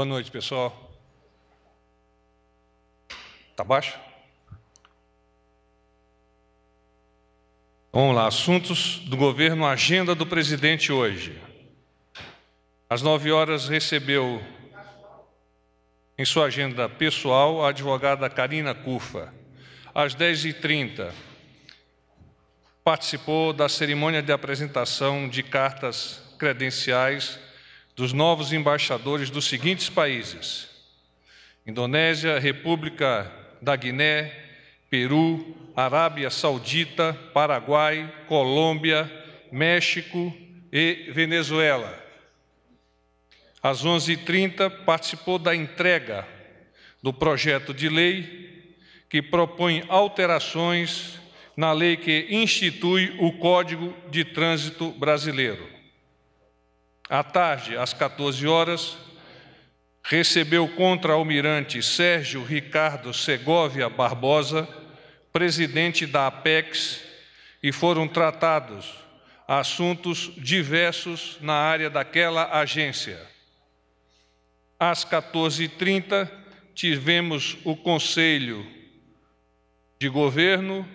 Boa noite, pessoal. Tá baixo? Vamos lá, assuntos do governo, agenda do presidente hoje. Às nove horas recebeu em sua agenda pessoal a advogada Karina Cufa. Às dez e trinta participou da cerimônia de apresentação de cartas credenciais dos novos embaixadores dos seguintes países: Indonésia, República da Guiné, Peru, Arábia Saudita, Paraguai, Colômbia, México e Venezuela. Às 11h30, participou da entrega do projeto de lei que propõe alterações na lei que institui o Código de Trânsito Brasileiro. À tarde, às 14 horas, recebeu contra-almirante Sérgio Ricardo Segovia Barbosa, presidente da APEX, e foram tratados assuntos diversos na área daquela agência. Às 14h30, tivemos o Conselho de Governo,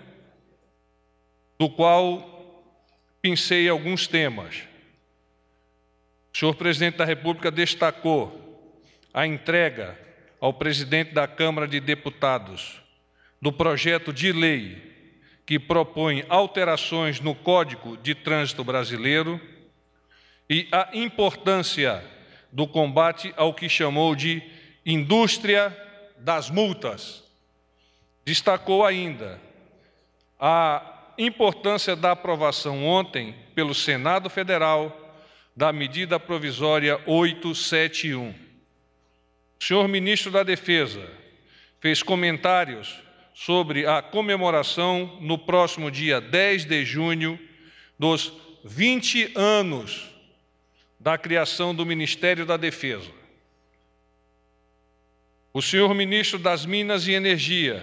do qual pensei alguns temas. O senhor presidente da República destacou a entrega ao presidente da Câmara de Deputados do projeto de lei que propõe alterações no Código de Trânsito Brasileiro e a importância do combate ao que chamou de indústria das multas. Destacou ainda a importância da aprovação ontem pelo Senado Federal da medida provisória 871. O senhor ministro da Defesa fez comentários sobre a comemoração no próximo dia 10 de junho dos 20 anos da criação do Ministério da Defesa. O senhor ministro das Minas e Energia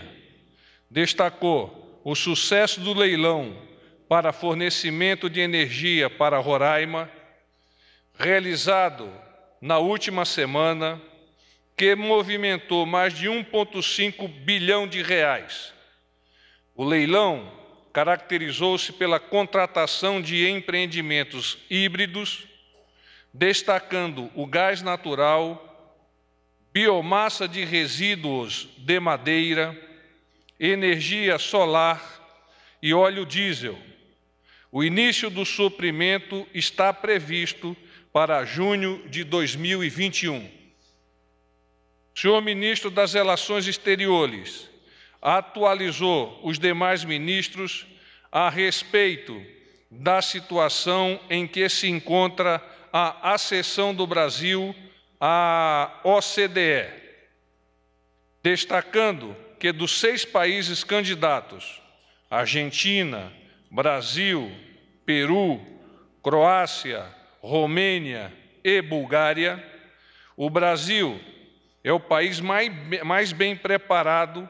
destacou o sucesso do leilão para fornecimento de energia para Roraima realizado na última semana, que movimentou mais de 1,5 bilhão de reais. O leilão caracterizou-se pela contratação de empreendimentos híbridos, destacando o gás natural, biomassa de resíduos de madeira, energia solar e óleo diesel. O início do suprimento está previsto para junho de 2021. Senhor ministro das Relações Exteriores, atualizou os demais ministros a respeito da situação em que se encontra a acessão do Brasil à OCDE, destacando que dos seis países candidatos, Argentina, Brasil, Peru, Croácia, Romênia e Bulgária, o Brasil é o país mais, mais bem preparado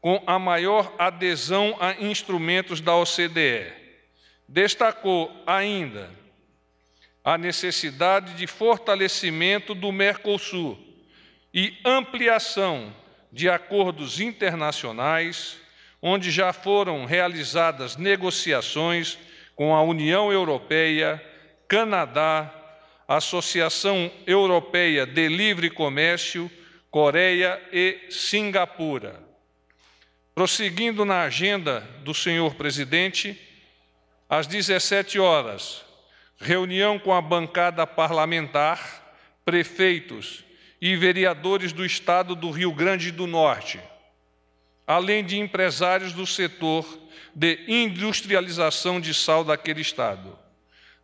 com a maior adesão a instrumentos da OCDE. Destacou ainda a necessidade de fortalecimento do Mercosul e ampliação de acordos internacionais, onde já foram realizadas negociações com a União Europeia, Canadá, Associação Europeia de Livre Comércio, Coreia e Singapura. Prosseguindo na agenda do senhor presidente, às 17 horas, reunião com a bancada parlamentar, prefeitos e vereadores do estado do Rio Grande do Norte, além de empresários do setor de industrialização de sal daquele estado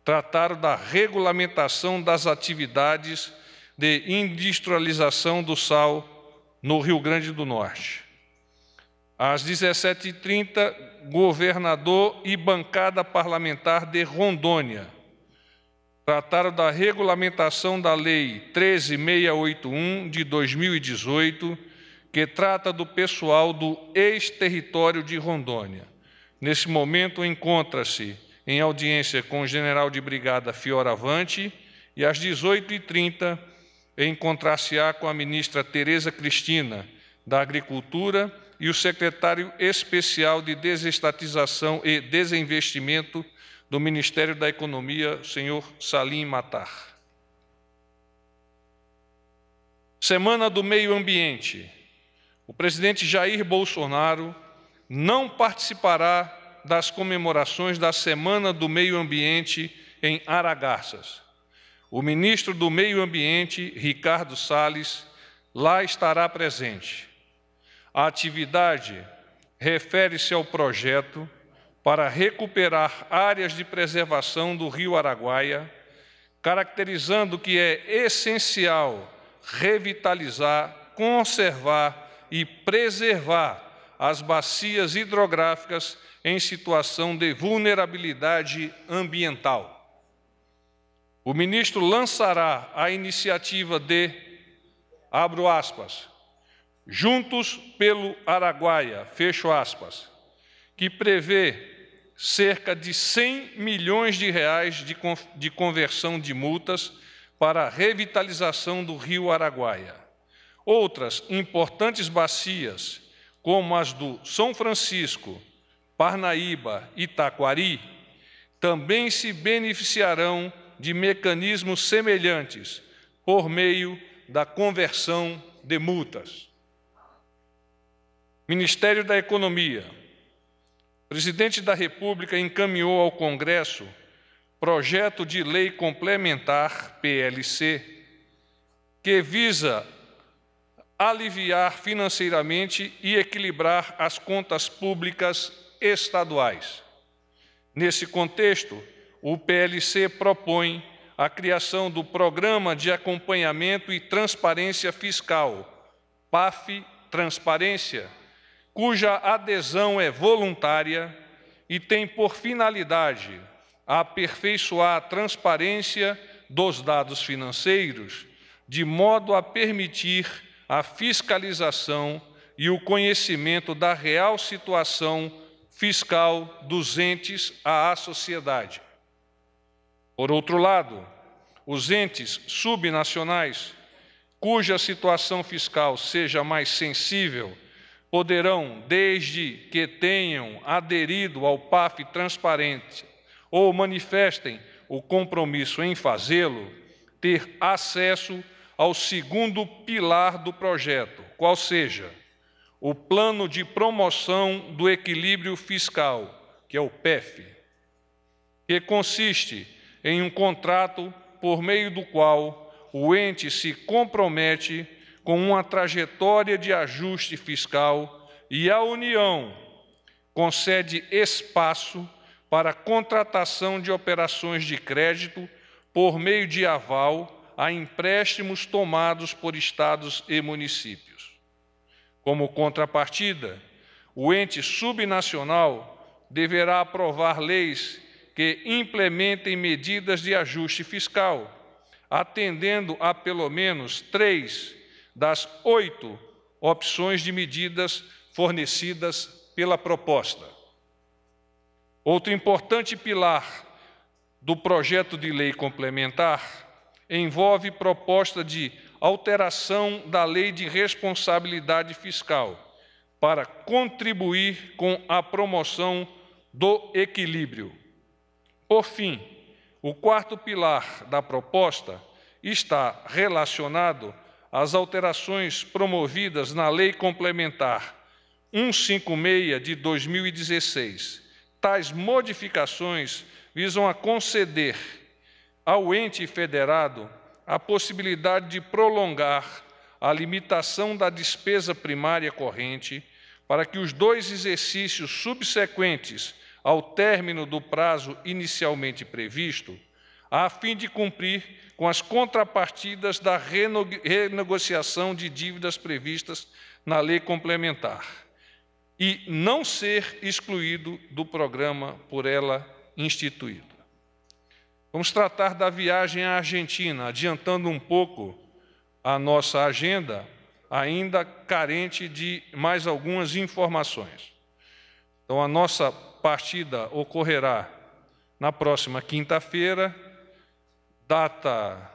trataram da regulamentação das atividades de industrialização do sal no Rio Grande do Norte. Às 17h30, governador e bancada parlamentar de Rondônia trataram da regulamentação da Lei 13681 de 2018, que trata do pessoal do ex-território de Rondônia. Nesse momento encontra-se em audiência com o general de brigada Fioravante e às 18h30 encontrar-se-á com a ministra Tereza Cristina, da Agricultura, e o secretário especial de Desestatização e Desinvestimento do Ministério da Economia, senhor Salim Matar. Semana do Meio Ambiente. O presidente Jair Bolsonaro não participará das comemorações da Semana do Meio Ambiente em Aragarças. O ministro do Meio Ambiente, Ricardo Salles, lá estará presente. A atividade refere-se ao projeto para recuperar áreas de preservação do Rio Araguaia, caracterizando que é essencial revitalizar, conservar e preservar as bacias hidrográficas em situação de vulnerabilidade ambiental. O ministro lançará a iniciativa de, abro aspas, Juntos pelo Araguaia, fecho aspas, que prevê cerca de 100 milhões de reais de, de conversão de multas para a revitalização do rio Araguaia. Outras importantes bacias, como as do São Francisco, Parnaíba, e Itaquari, também se beneficiarão de mecanismos semelhantes por meio da conversão de multas. Ministério da Economia. O presidente da República encaminhou ao Congresso projeto de lei complementar PLC que visa aliviar financeiramente e equilibrar as contas públicas estaduais. Nesse contexto, o PLC propõe a criação do Programa de Acompanhamento e Transparência Fiscal, PAF Transparência, cuja adesão é voluntária e tem por finalidade aperfeiçoar a transparência dos dados financeiros, de modo a permitir a fiscalização e o conhecimento da real situação fiscal dos entes à sociedade. Por outro lado, os entes subnacionais, cuja situação fiscal seja mais sensível, poderão, desde que tenham aderido ao PAF transparente ou manifestem o compromisso em fazê-lo, ter acesso ao segundo pilar do projeto, qual seja o Plano de Promoção do Equilíbrio Fiscal, que é o PEF, que consiste em um contrato por meio do qual o ente se compromete com uma trajetória de ajuste fiscal e a União concede espaço para contratação de operações de crédito por meio de aval a empréstimos tomados por estados e municípios. Como contrapartida, o ente subnacional deverá aprovar leis que implementem medidas de ajuste fiscal, atendendo a pelo menos três das oito opções de medidas fornecidas pela proposta. Outro importante pilar do projeto de lei complementar envolve proposta de alteração da lei de responsabilidade fiscal para contribuir com a promoção do equilíbrio. Por fim, o quarto pilar da proposta está relacionado às alterações promovidas na Lei Complementar 156 de 2016. Tais modificações visam a conceder ao ente federado a possibilidade de prolongar a limitação da despesa primária corrente para que os dois exercícios subsequentes ao término do prazo inicialmente previsto, a fim de cumprir com as contrapartidas da renegociação de dívidas previstas na lei complementar e não ser excluído do programa por ela instituído. Vamos tratar da viagem à Argentina, adiantando um pouco a nossa agenda, ainda carente de mais algumas informações. Então, a nossa partida ocorrerá na próxima quinta-feira, data,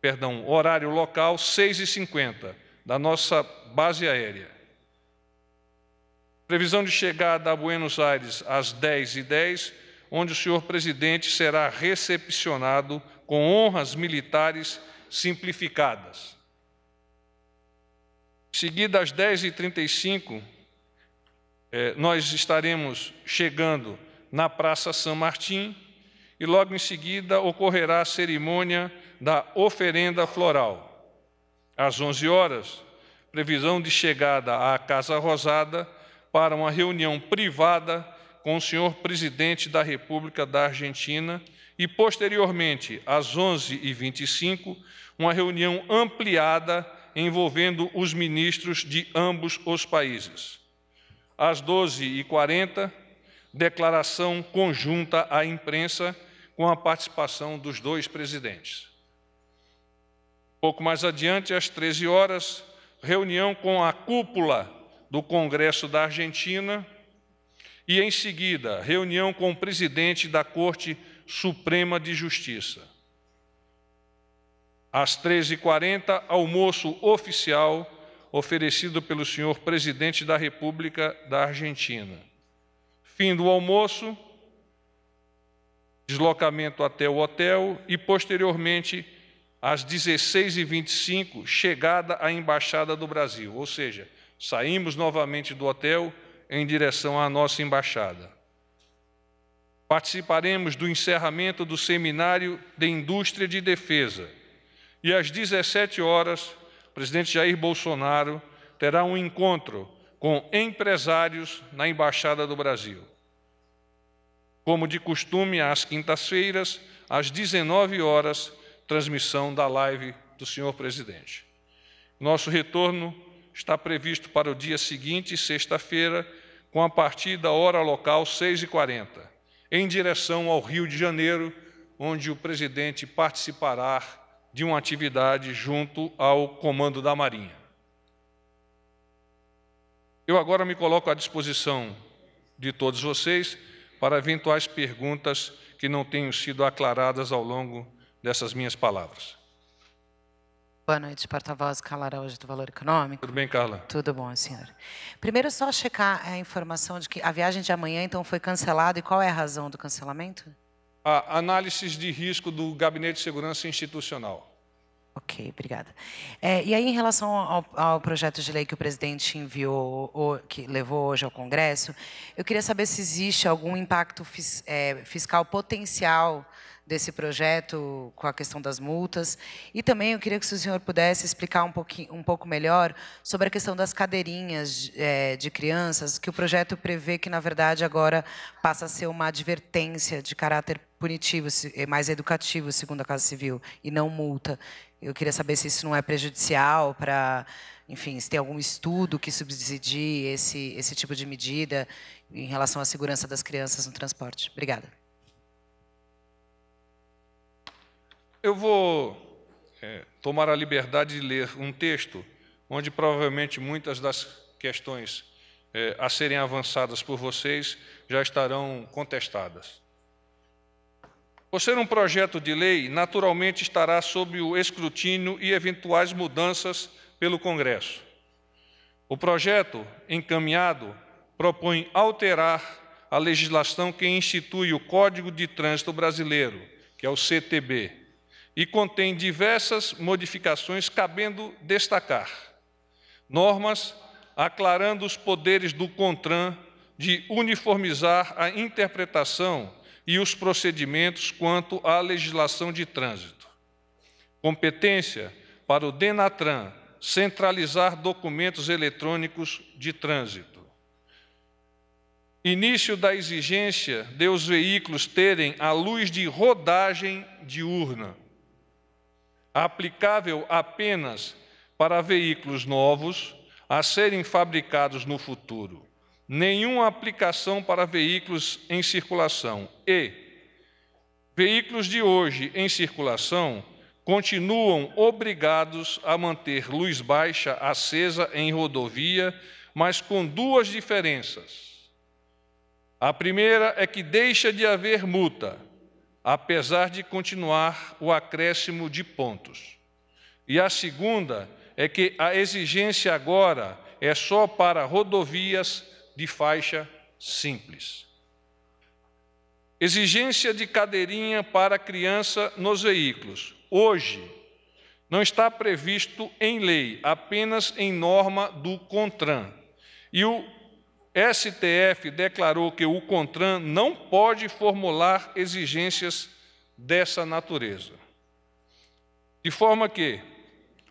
perdão, horário local 6h50 da nossa base aérea. Previsão de chegada a Buenos Aires às 10h10 onde o senhor presidente será recepcionado com honras militares simplificadas. Seguida às 10h35, eh, nós estaremos chegando na Praça São Martim e logo em seguida ocorrerá a cerimônia da oferenda floral. Às 11 horas, previsão de chegada à Casa Rosada para uma reunião privada com o senhor presidente da República da Argentina e, posteriormente, às 11h25, uma reunião ampliada envolvendo os ministros de ambos os países. Às 12h40, declaração conjunta à imprensa com a participação dos dois presidentes. Pouco mais adiante, às 13 horas, reunião com a cúpula do Congresso da Argentina, e, em seguida, reunião com o presidente da Corte Suprema de Justiça. Às 13h40, almoço oficial oferecido pelo senhor presidente da República da Argentina. Fim do almoço, deslocamento até o hotel e, posteriormente, às 16h25, chegada à Embaixada do Brasil. Ou seja, saímos novamente do hotel em direção à nossa embaixada. Participaremos do encerramento do Seminário de Indústria de Defesa. E às 17 horas, o presidente Jair Bolsonaro terá um encontro com empresários na Embaixada do Brasil. Como de costume, às quintas-feiras, às 19 horas, transmissão da live do senhor presidente. Nosso retorno está previsto para o dia seguinte, sexta-feira, com a partida hora local 6h40, em direção ao Rio de Janeiro, onde o presidente participará de uma atividade junto ao Comando da Marinha. Eu agora me coloco à disposição de todos vocês para eventuais perguntas que não tenham sido aclaradas ao longo dessas minhas palavras. Boa noite, porta-voz Calara, hoje do Valor Econômico. Tudo bem, Carla? Tudo bom, senhor. Primeiro, só checar a informação de que a viagem de amanhã, então, foi cancelada. E qual é a razão do cancelamento? A análises de risco do Gabinete de Segurança Institucional. Ok, obrigada. É, e aí, em relação ao, ao, projeto de lei que o presidente enviou, ou, que levou hoje ao Congresso, eu queria saber se existe algum impacto fis, é, fiscal potencial desse projeto com a questão das multas. E também eu queria que o senhor pudesse explicar um, pouquinho, um pouco melhor sobre a questão das cadeirinhas é, de crianças, que o projeto prevê que, na verdade, agora passa a ser uma advertência de caráter punitivo, é, mais educativo, segundo a Casa Civil, e não multa. Eu queria saber se isso não é prejudicial para, enfim, se tem algum estudo que subsidie esse, esse tipo de medida em relação à segurança das crianças no transporte. Obrigada. eu vou é, tomar a liberdade de ler um texto onde provavelmente muitas das questões é, a serem avançadas por vocês já estarão contestadas. Por ser um projeto de lei, naturalmente estará sob o escrutínio e eventuais mudanças pelo Congresso. O projeto encaminhado propõe alterar a legislação que institui o Código de Trânsito Brasileiro, que é o CTB, e contém diversas modificações, cabendo destacar normas aclarando os poderes do CONTRAN de uniformizar a interpretação e os procedimentos quanto à legislação de trânsito. Competência para o DENATRAN centralizar documentos eletrônicos de trânsito. Início da exigência de os veículos terem a luz de rodagem diurna aplicável apenas para veículos novos a serem fabricados no futuro, nenhuma aplicação para veículos em circulação e veículos de hoje em circulação continuam obrigados a manter luz baixa acesa em rodovia, mas com duas diferenças. A primeira é que deixa de haver multa apesar de continuar o acréscimo de pontos. E a segunda é que a exigência agora é só para rodovias de faixa simples. Exigência de cadeirinha para criança nos veículos. Hoje, não está previsto em lei, apenas em norma do CONTRAN. E o STF declarou que o CONTRAN não pode formular exigências dessa natureza. De forma que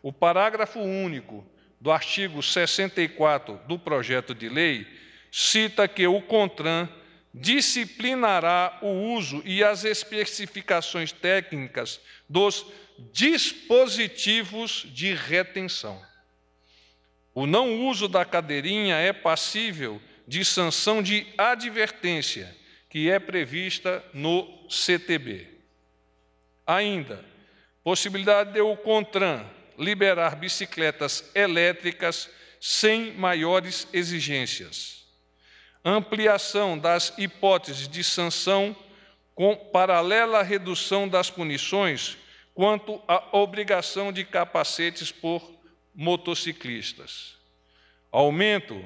o parágrafo único do artigo 64 do projeto de lei cita que o CONTRAN disciplinará o uso e as especificações técnicas dos dispositivos de retenção. O não uso da cadeirinha é passível de sanção de advertência que é prevista no CTB. Ainda, possibilidade de o CONTRAN liberar bicicletas elétricas sem maiores exigências. Ampliação das hipóteses de sanção com paralela redução das punições quanto à obrigação de capacetes por motociclistas. Aumento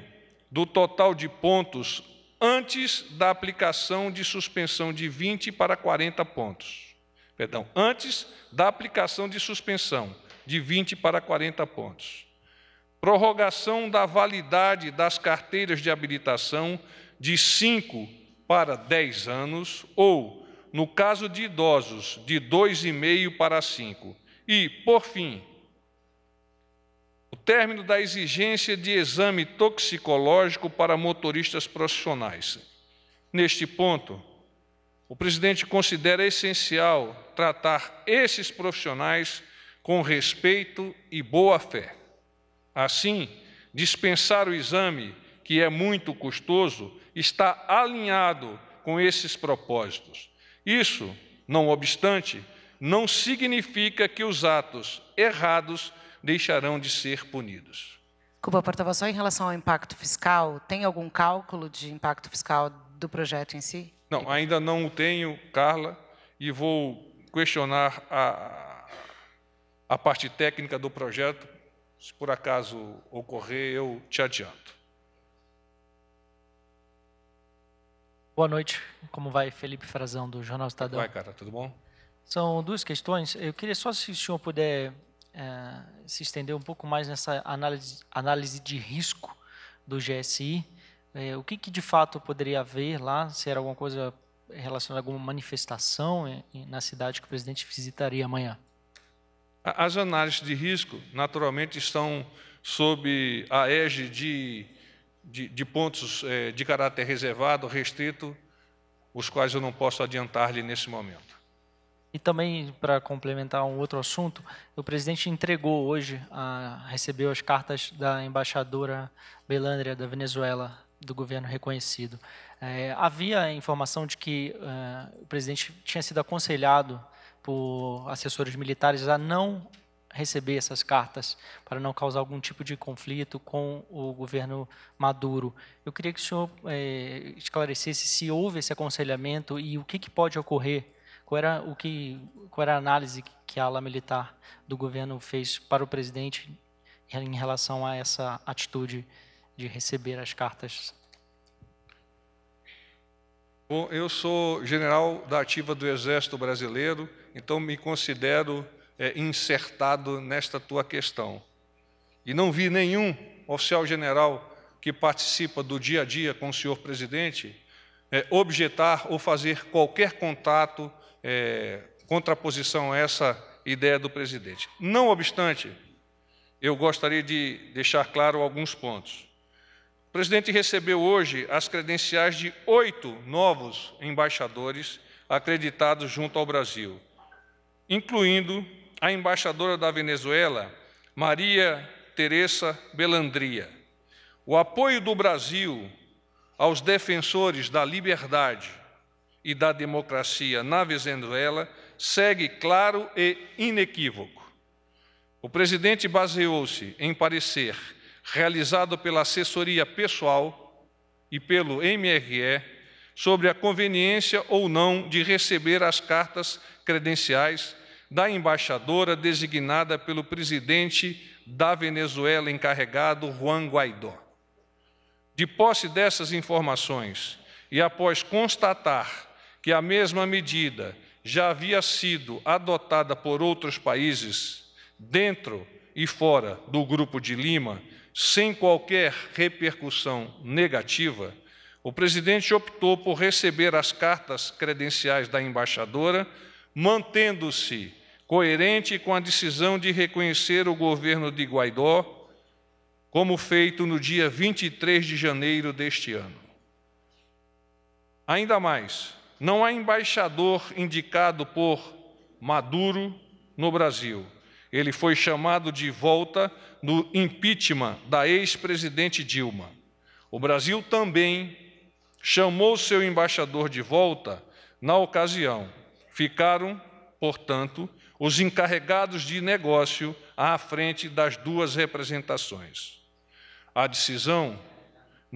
do total de pontos antes da aplicação de suspensão de 20 para 40 pontos. Perdão, antes da aplicação de suspensão de 20 para 40 pontos. Prorrogação da validade das carteiras de habilitação de 5 para 10 anos, ou, no caso de idosos, de 2,5 para 5. E, por fim, término da exigência de exame toxicológico para motoristas profissionais. Neste ponto, o presidente considera essencial tratar esses profissionais com respeito e boa-fé. Assim, dispensar o exame, que é muito custoso, está alinhado com esses propósitos. Isso, não obstante, não significa que os atos errados deixarão de ser punidos. Cuba, porta só em relação ao impacto fiscal, tem algum cálculo de impacto fiscal do projeto em si? Não, ainda não o tenho, Carla, e vou questionar a, a parte técnica do projeto. Se por acaso ocorrer, eu te adianto. Boa noite. Como vai, Felipe Frazão, do Jornal Estadão? Vai, cara, tudo bom? São duas questões. Eu queria só, se o senhor puder é, se estender um pouco mais nessa análise, análise de risco do GSI. É, o que, que, de fato poderia haver lá? Se era alguma coisa relacionada a alguma manifestação é, na cidade que o presidente visitaria amanhã? As análises de risco, naturalmente, estão sob a égide de, de, de pontos é, de caráter reservado, restrito, os quais eu não posso adiantar-lhe nesse momento. E também, para complementar um outro assunto, o presidente entregou hoje, a, recebeu as cartas da embaixadora Belândria da Venezuela, do governo reconhecido. É, havia informação de que uh, o presidente tinha sido aconselhado por assessores militares a não receber essas cartas para não causar algum tipo de conflito com o governo Maduro. Eu queria que o senhor é, esclarecesse se houve esse aconselhamento e o que, que pode ocorrer qual era, o que, qual era a análise que a ala militar do governo fez para o presidente em relação a essa atitude de receber as cartas? Bom, eu sou general da ativa do Exército Brasileiro, então me considero é, insertado nesta tua questão. E não vi nenhum oficial general que participa do dia a dia com o senhor presidente é, objetar ou fazer qualquer contato é, contraposição a essa ideia do presidente. Não obstante, eu gostaria de deixar claro alguns pontos. O presidente recebeu hoje as credenciais de oito novos embaixadores acreditados junto ao Brasil, incluindo a embaixadora da Venezuela, Maria Teresa Belandria. O apoio do Brasil aos defensores da liberdade e da democracia na Venezuela segue claro e inequívoco. O presidente baseou-se em parecer realizado pela assessoria pessoal e pelo MRE sobre a conveniência ou não de receber as cartas credenciais da embaixadora designada pelo presidente da Venezuela encarregado Juan Guaidó. De posse dessas informações e após constatar que a mesma medida já havia sido adotada por outros países, dentro e fora do Grupo de Lima, sem qualquer repercussão negativa, o presidente optou por receber as cartas credenciais da embaixadora, mantendo-se coerente com a decisão de reconhecer o governo de Guaidó, como feito no dia 23 de janeiro deste ano. Ainda mais, não há embaixador indicado por Maduro no Brasil. Ele foi chamado de volta no impeachment da ex-presidente Dilma. O Brasil também chamou seu embaixador de volta na ocasião. Ficaram, portanto, os encarregados de negócio à frente das duas representações. A decisão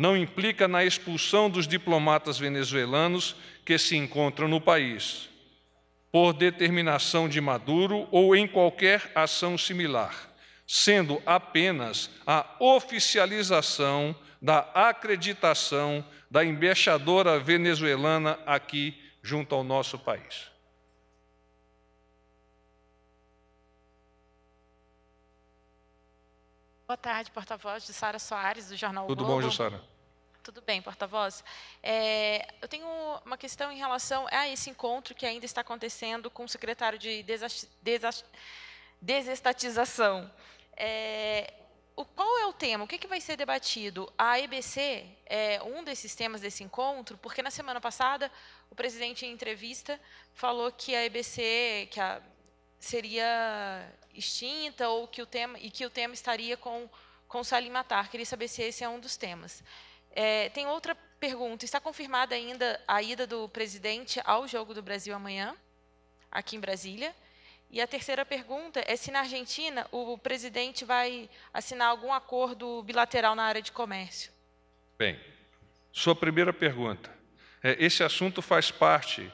não implica na expulsão dos diplomatas venezuelanos que se encontram no país, por determinação de Maduro ou em qualquer ação similar, sendo apenas a oficialização da acreditação da embaixadora venezuelana aqui junto ao nosso país. Boa tarde, porta-voz de Sara Soares, do Jornal Tudo Globo. Tudo bom, Jussara? Tudo bem, porta-voz. É, eu tenho uma questão em relação a esse encontro que ainda está acontecendo com o secretário de desestatização. É, o, qual é o tema? O que, é que vai ser debatido? A EBC é um desses temas desse encontro, porque na semana passada o presidente, em entrevista, falou que a EBC, que a, seria extinta ou que o tema e que o tema estaria com com Salim Matar. Queria saber se esse é um dos temas. É, tem outra pergunta. Está confirmada ainda a ida do presidente ao jogo do Brasil amanhã, aqui em Brasília? E a terceira pergunta é se na Argentina o presidente vai assinar algum acordo bilateral na área de comércio. Bem, sua primeira pergunta. É, esse assunto faz parte.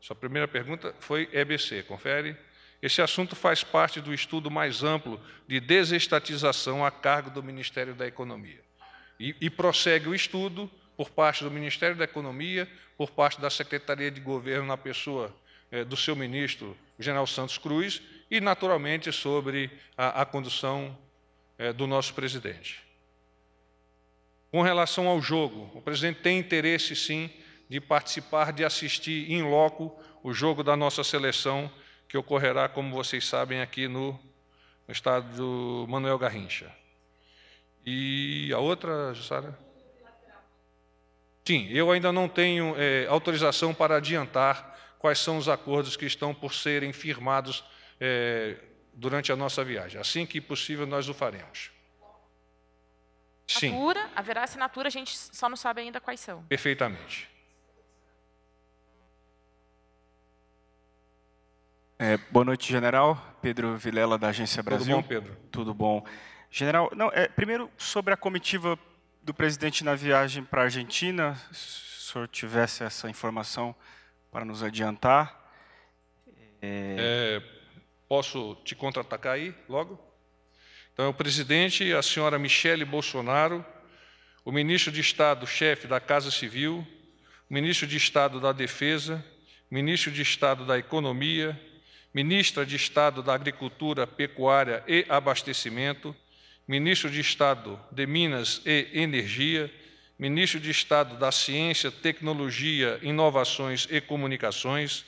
Sua primeira pergunta foi EBC, confere? Esse assunto faz parte do estudo mais amplo de desestatização a cargo do Ministério da Economia. E, e prossegue o estudo por parte do Ministério da Economia, por parte da Secretaria de Governo, na pessoa eh, do seu ministro, General Santos Cruz, e, naturalmente, sobre a, a condução eh, do nosso presidente. Com relação ao jogo, o presidente tem interesse, sim, de participar, de assistir em loco o jogo da nossa seleção que ocorrerá, como vocês sabem, aqui no, no estado do Manuel Garrincha. E a outra, Jussara? Sim, eu ainda não tenho é, autorização para adiantar quais são os acordos que estão por serem firmados é, durante a nossa viagem. Assim que possível, nós o faremos. Sim. Assinatura, haverá assinatura, a gente só não sabe ainda quais são. Perfeitamente. É, boa noite, general. Pedro Vilela, da Agência Brasil. Tudo bom, Pedro? Tudo bom. General, não, é, primeiro, sobre a comitiva do presidente na viagem para a Argentina, se o senhor tivesse essa informação para nos adiantar. É, é... posso te contra-atacar aí, logo? Então, é o presidente, a senhora Michele Bolsonaro, o ministro de Estado, chefe da Casa Civil, o ministro de Estado da Defesa, ministro de Estado da Economia, ministra de Estado da Agricultura, Pecuária e Abastecimento, ministro de Estado de Minas e Energia, ministro de Estado da Ciência, Tecnologia, Inovações e Comunicações,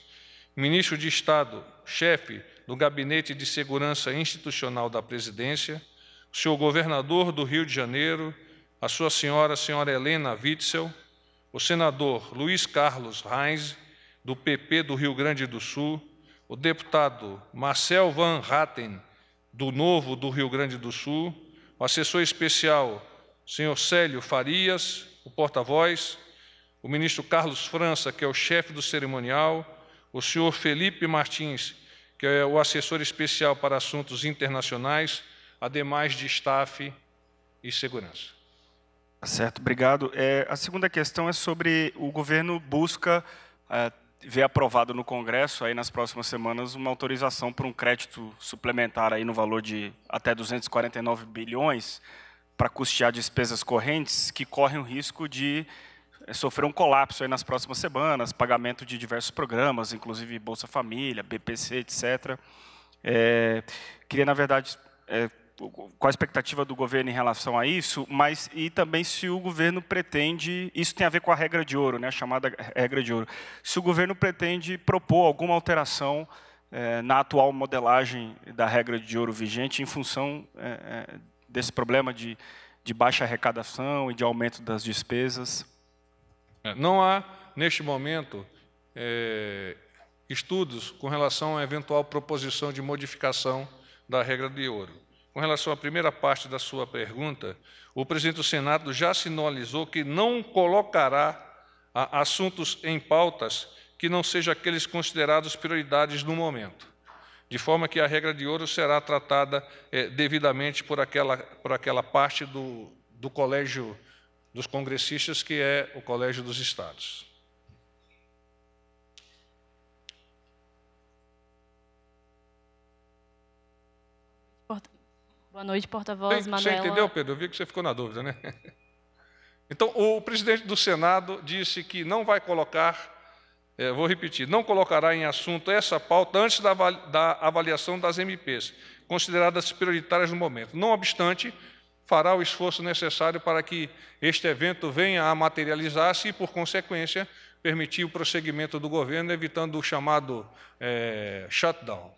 ministro de Estado, chefe do Gabinete de Segurança Institucional da Presidência, o senhor governador do Rio de Janeiro, a sua senhora, a senhora Helena Witzel, o senador Luiz Carlos Reis, do PP do Rio Grande do Sul, o deputado Marcel Van Ratten do Novo do Rio Grande do Sul, o assessor especial, senhor Célio Farias, o porta-voz, o ministro Carlos França, que é o chefe do cerimonial, o senhor Felipe Martins, que é o assessor especial para assuntos internacionais, ademais de staff e segurança. Tá certo, obrigado. É, a segunda questão é sobre o governo busca eh, ver aprovado no Congresso aí nas próximas semanas uma autorização para um crédito suplementar aí no valor de até 249 bilhões para custear despesas correntes que correm o risco de eh, sofrer um colapso aí nas próximas semanas, pagamento de diversos programas, inclusive Bolsa Família, BPC, etc. É, eh, queria, na verdade, é, qual a expectativa do governo em relação a isso, mas e também se o governo pretende, isso tem a ver com a regra de ouro, né, a chamada regra de ouro, se o governo pretende propor alguma alteração eh, na atual modelagem da regra de ouro vigente em função eh, eh, desse problema de, de baixa arrecadação e de aumento das despesas. É, não há, neste momento, estudos com relação à eventual proposição de modificação da regra de ouro com relação à primeira parte da sua pergunta, o presidente do Senado já sinalizou que não colocará assuntos em pautas que não sejam aqueles considerados prioridades no momento, de forma que a regra de ouro será tratada é, devidamente por aquela, por aquela parte do, do colégio dos congressistas, que é o colégio dos estados. Boa noite, porta-voz Manuela. Você entendeu, Pedro? Eu vi que você ficou na dúvida, né? Então, o presidente do Senado disse que não vai colocar, é, vou repetir, não colocará em assunto essa pauta antes da, da avaliação das MPs, consideradas prioritárias no momento. Não obstante, fará o esforço necessário para que este evento venha a materializar-se e, por consequência, permitir o prosseguimento do governo, evitando o chamado é, shutdown.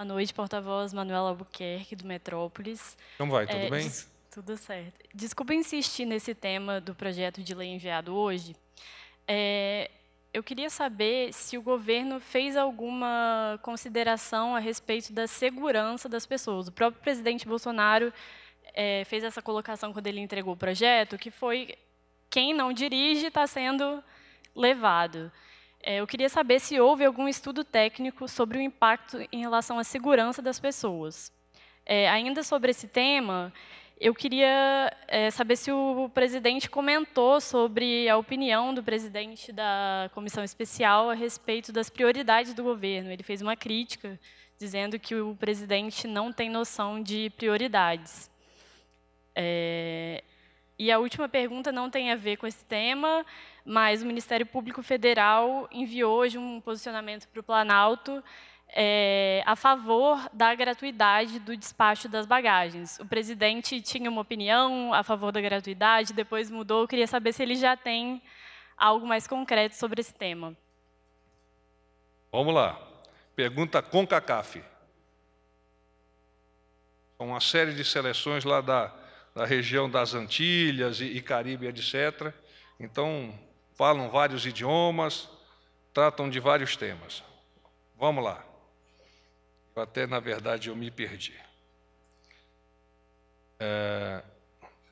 Boa noite, porta-voz Manuela Albuquerque, do Metrópolis. Como então vai? Tudo é, bem? Des... Tudo certo. Desculpa insistir nesse tema do projeto de lei enviado hoje. É, eu queria saber se o governo fez alguma consideração a respeito da segurança das pessoas. O próprio presidente Bolsonaro é, fez essa colocação quando ele entregou o projeto, que foi quem não dirige está sendo levado. É, eu queria saber se houve algum estudo técnico sobre o impacto em relação à segurança das pessoas. É, ainda sobre esse tema, eu queria é, saber se o presidente comentou sobre a opinião do presidente da comissão especial a respeito das prioridades do governo. Ele fez uma crítica dizendo que o presidente não tem noção de prioridades. É, e a última pergunta não tem a ver com esse tema, mas o Ministério Público Federal enviou hoje um posicionamento para o Planalto é, a favor da gratuidade do despacho das bagagens. O presidente tinha uma opinião a favor da gratuidade, depois mudou. Eu queria saber se ele já tem algo mais concreto sobre esse tema. Vamos lá. Pergunta com CACAF. Uma série de seleções lá da, da região das Antilhas e, e Caribe, etc. Então, falam vários idiomas, tratam de vários temas. Vamos lá. até, na verdade, eu me perdi. É,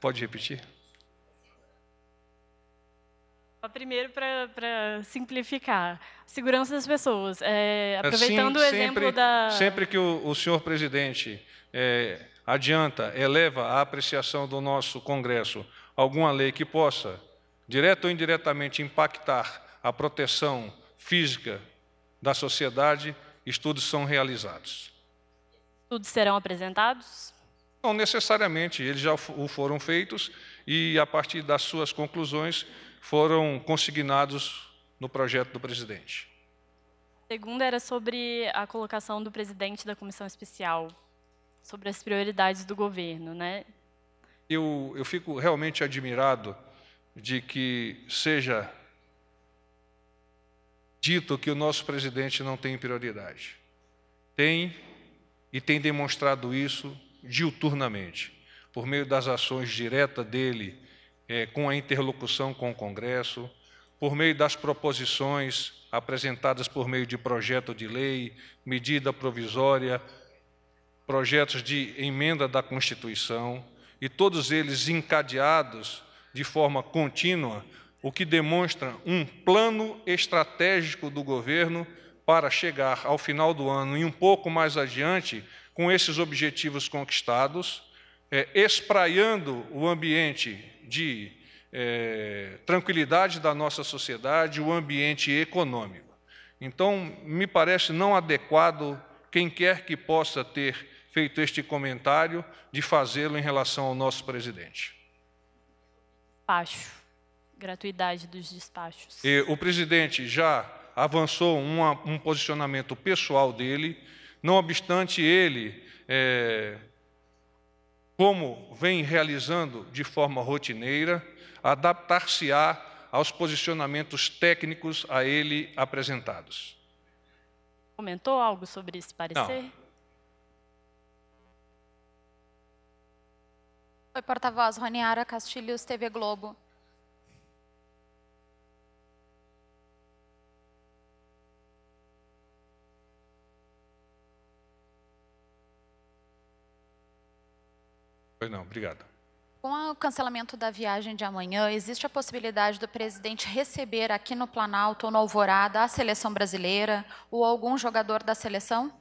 pode repetir? Primeiro, para simplificar, segurança das pessoas. É, é aproveitando o exemplo da. Sempre que o, o senhor presidente é, adianta, eleva a apreciação do nosso Congresso alguma lei que possa direto ou indiretamente impactar a proteção física da sociedade, estudos são realizados. Estudos serão apresentados? Não necessariamente, eles já o foram feitos e, a partir das suas conclusões, foram consignados no projeto do presidente. A segunda era sobre a colocação do presidente da comissão especial, sobre as prioridades do governo, né? Eu, eu fico realmente admirado de que seja dito que o nosso presidente não tem prioridade. Tem e tem demonstrado isso diuturnamente, por meio das ações diretas dele é, com a interlocução com o Congresso, por meio das proposições apresentadas por meio de projeto de lei, medida provisória, projetos de emenda da Constituição, e todos eles encadeados de forma contínua, o que demonstra um plano estratégico do governo para chegar ao final do ano e um pouco mais adiante com esses objetivos conquistados, é, espraiando o ambiente de é, tranquilidade da nossa sociedade, o ambiente econômico. Então, me parece não adequado quem quer que possa ter feito este comentário de fazê-lo em relação ao nosso presidente despacho, gratuidade dos despachos. E o presidente já avançou uma, um posicionamento pessoal dele, não obstante ele, é, como vem realizando de forma rotineira, adaptar-se-á aos posicionamentos técnicos a ele apresentados. Comentou algo sobre esse parecer? Não. Foi porta-voz Roniara Castilhos, TV Globo. Pois não, obrigado. Com o cancelamento da viagem de amanhã, existe a possibilidade do presidente receber aqui no Planalto ou no Alvorada a seleção brasileira ou algum jogador da seleção?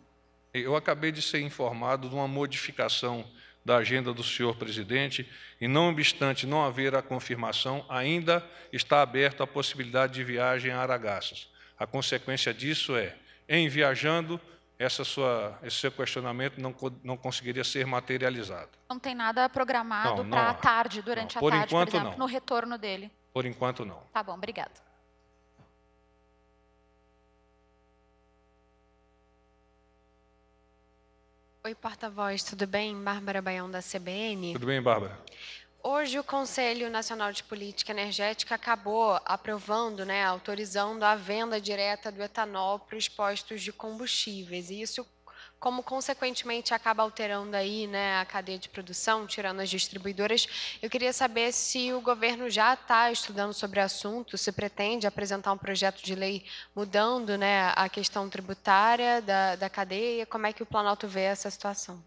Eu acabei de ser informado de uma modificação da agenda do senhor presidente, e não obstante não haver a confirmação, ainda está aberta a possibilidade de viagem a Aragaças. A consequência disso é, em viajando, essa sua, esse seu questionamento não, não conseguiria ser materializado. Não tem nada programado para a tarde, durante não, a tarde, por exemplo, não. no retorno dele? Por enquanto, não. Tá bom, obrigado. Oi, porta-voz, tudo bem? Bárbara Baião, da CBN. Tudo bem, Bárbara? Hoje o Conselho Nacional de Política Energética acabou aprovando, né, autorizando a venda direta do etanol para os postos de combustíveis. E isso como consequentemente acaba alterando aí né, a cadeia de produção, tirando as distribuidoras. Eu queria saber se o governo já está estudando sobre o assunto, se pretende apresentar um projeto de lei mudando né, a questão tributária da, da cadeia, como é que o Planalto vê essa situação?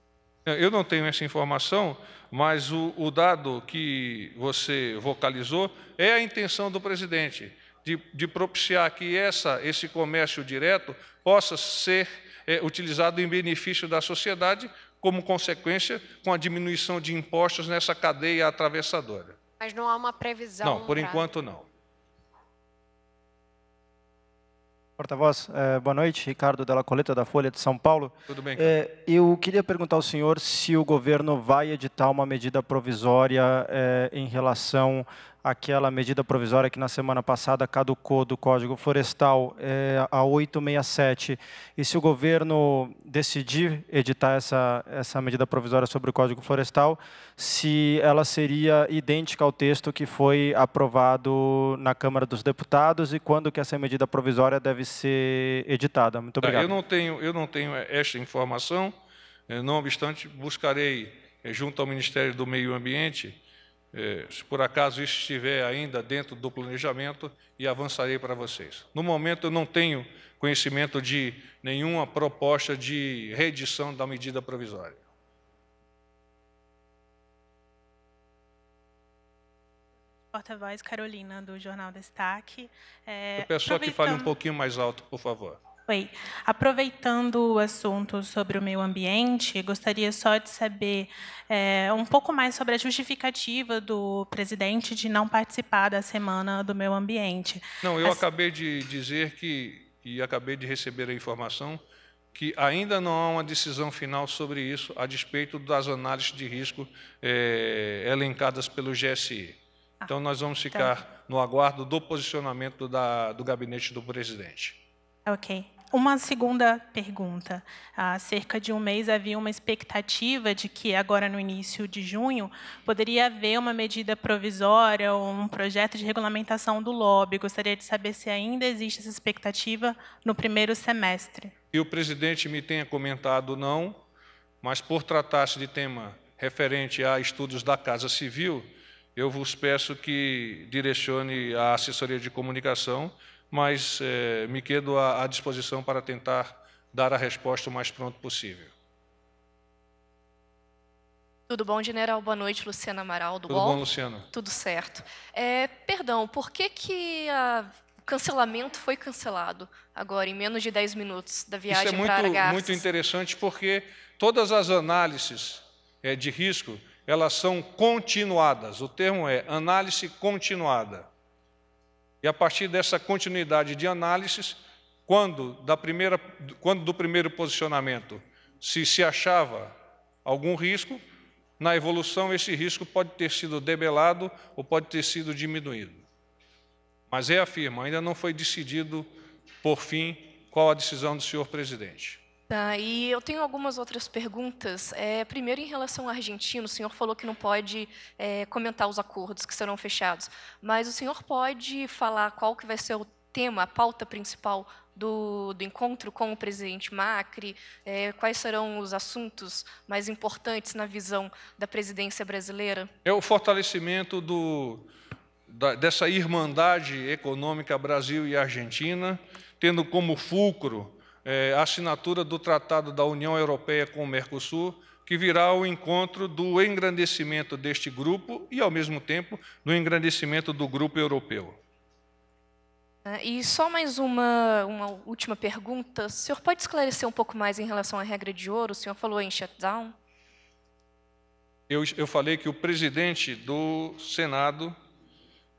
É, eu não tenho essa informação, mas o, o dado que você vocalizou é a intenção do presidente de, de propiciar que essa, esse comércio direto possa ser é, utilizado em benefício da sociedade, como consequência, com a diminuição de impostos nessa cadeia atravessadora. Mas não há uma previsão. Não, por pra... enquanto não. Porta-voz, é, boa noite. Ricardo Della Coleta, da Folha de São Paulo. Tudo bem. É, eu queria perguntar ao senhor se o governo vai editar uma medida provisória é, em relação aquela medida provisória que na semana passada caducou do Código Florestal é, a 867. E se o governo decidir editar essa, essa medida provisória sobre o Código Florestal, se ela seria idêntica ao texto que foi aprovado na Câmara dos Deputados e quando que essa medida provisória deve ser editada. Muito tá, obrigado. Eu não tenho, eu não tenho esta informação, eh, não obstante, buscarei eh, junto ao Ministério do Meio Ambiente é, se por acaso isso estiver ainda dentro do planejamento, e avançarei para vocês. No momento, eu não tenho conhecimento de nenhuma proposta de reedição da medida provisória. Porta-voz Carolina, do Jornal Destaque. É, o pessoal que fale um pouquinho mais alto, por favor. Oi. Aproveitando o assunto sobre o meio ambiente, gostaria só de saber é, um pouco mais sobre a justificativa do presidente de não participar da Semana do Meio Ambiente. Não, eu As... acabei de dizer que, e acabei de receber a informação, que ainda não há uma decisão final sobre isso, a despeito das análises de risco é, elencadas pelo GSE. Ah, então, nós vamos então ficar então... no aguardo do posicionamento da, do gabinete do presidente. Ok. Uma segunda pergunta. Há cerca de um mês havia uma expectativa de que, agora no início de junho, poderia haver uma medida provisória ou um projeto de regulamentação do lobby. Gostaria de saber se ainda existe essa expectativa no primeiro semestre. E o presidente me tenha comentado não, mas por tratar-se de tema referente a estudos da Casa Civil, eu vos peço que direcione a assessoria de comunicação mas é, eh, me quedo à, à disposição para tentar dar a resposta o mais pronto possível. Tudo bom, general? Boa noite, Luciana Amaral, do Tudo UOL. bom, Luciana? Tudo certo. É, perdão, por que, que o cancelamento foi cancelado agora, em menos de 10 minutos da viagem para Isso é muito, muito interessante, porque todas as análises é, de risco, elas são continuadas. O termo é análise continuada. E a partir dessa continuidade de análises, quando, da primeira, quando do primeiro posicionamento se se achava algum risco, na evolução esse risco pode ter sido debelado ou pode ter sido diminuído. Mas afirma ainda não foi decidido, por fim, qual a decisão do senhor presidente e eu tenho algumas outras perguntas. É, primeiro, em relação à Argentina, o senhor falou que não pode é, comentar os acordos que serão fechados, mas o senhor pode falar qual que vai ser o tema, a pauta principal do, do encontro com o presidente Macri? É, quais serão os assuntos mais importantes na visão da presidência brasileira? É o fortalecimento do, da, dessa irmandade econômica Brasil e Argentina, tendo como fulcro é, a assinatura do Tratado da União Europeia com o Mercosul, que virá ao encontro do engrandecimento deste grupo e, ao mesmo tempo, do engrandecimento do grupo europeu. Ah, e só mais uma, uma última pergunta. O senhor pode esclarecer um pouco mais em relação à regra de ouro? O senhor falou em shutdown? Eu, eu falei que o presidente do Senado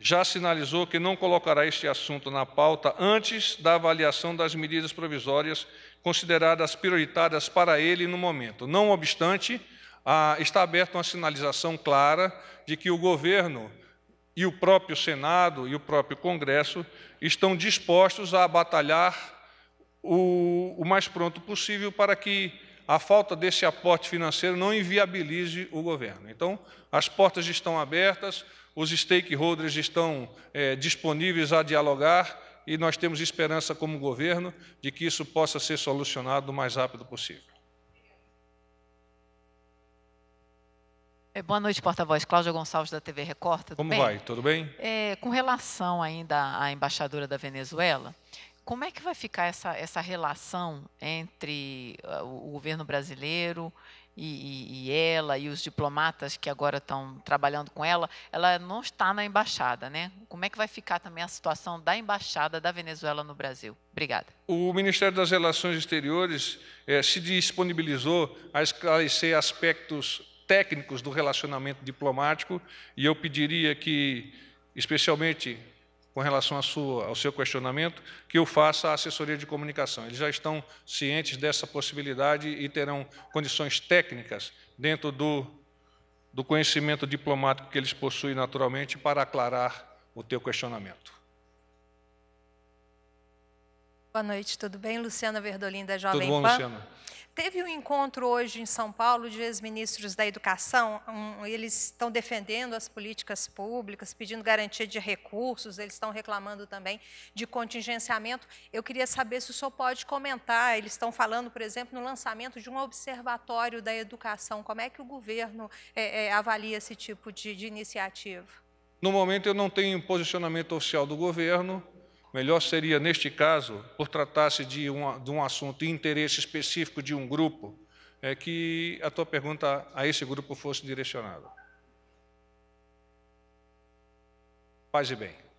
já sinalizou que não colocará este assunto na pauta antes da avaliação das medidas provisórias consideradas prioritárias para ele no momento. Não obstante, ah, está aberta uma sinalização clara de que o governo e o próprio Senado e o próprio Congresso estão dispostos a batalhar o, mais pronto possível para que a falta desse aporte financeiro não inviabilize o governo. Então, as portas estão abertas, os stakeholders estão é, disponíveis a dialogar e nós temos esperança como governo de que isso possa ser solucionado o mais rápido possível. É, boa noite, porta-voz. Cláudia Gonçalves, da TV Record. Tudo Como bem? vai? Tudo bem? É, com relação ainda à embaixadora da Venezuela, como é que vai ficar essa, essa relação entre ah, o governo brasileiro e, e, e, ela e os diplomatas que agora estão trabalhando com ela? Ela não está na embaixada, né? Como é que vai ficar também a situação da embaixada da Venezuela no Brasil? Obrigada. O Ministério das Relações Exteriores eh, se disponibilizou a esclarecer aspectos técnicos do relacionamento diplomático e eu pediria que, especialmente com relação sua, ao seu questionamento, que eu faça a assessoria de comunicação. Eles já estão cientes dessa possibilidade e terão condições técnicas dentro do, do conhecimento diplomático que eles possuem naturalmente para aclarar o teu questionamento. Boa noite, tudo bem? Luciana Verdolim, da Jovem tudo bom, Pan. Luciana? Teve um encontro hoje em São Paulo de ex-ministros da Educação. Um, eles estão defendendo as políticas públicas, pedindo garantia de recursos, eles estão reclamando também de contingenciamento. Eu queria saber se o senhor pode comentar. Eles estão falando, por exemplo, no lançamento de um observatório da educação. Como é que o governo é, é, avalia esse tipo de, de iniciativa? No momento, eu não tenho posicionamento oficial do governo. Melhor seria, neste caso, por tratar-se de, um, de um assunto de interesse específico de um grupo, é que a tua pergunta a esse grupo fosse direcionada. Paz e bem.